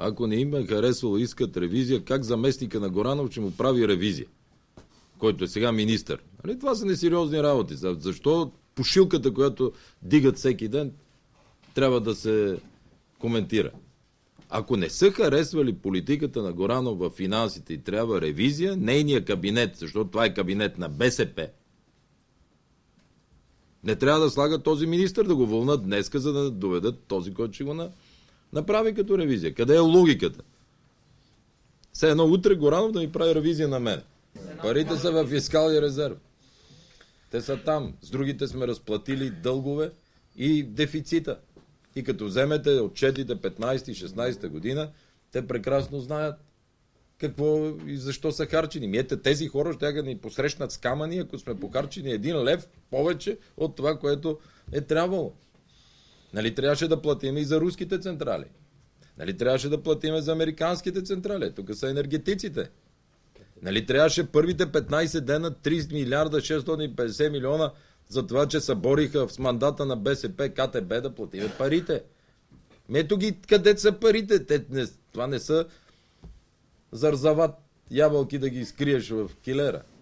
Ако не им е харесало, искат ревизия, как заместника на Горанов ще му прави ревизия? Който е сега министър. Нали? Това са несериозни работи. Защо пошилката, която дигат всеки ден, трябва да се коментира? Ако не са харесвали политиката на Горанов в финансите и трябва ревизия, нейния кабинет, защото това е кабинет на БСП, не трябва да слагат този министр да го вълнат днеска, за да доведат този, който ще го на... Направи като ревизия. Къде е логиката? Все едно утре Горанов да ми прави ревизия на мен. Парите са в фискал и резерв. Те са там. С другите сме разплатили дългове и дефицита. И като вземете отчетите 15-16 година, те прекрасно знаят какво и защо са харчени. Миете, тези хора ще да ни посрещнат с камъни, ако сме похарчени един лев повече от това, което е трябвало. Нали трябваше да платим и за руските централи? Нали трябваше да платиме за американските централи? Тук са енергетиците. Нали трябваше първите 15 дена 30 милиарда 650 милиона за това, че се бориха с мандата на БСП, КТБ да платиме парите. Мето ги къде са парите. Те не, това не са зарзават ябълки да ги скриеш в килера.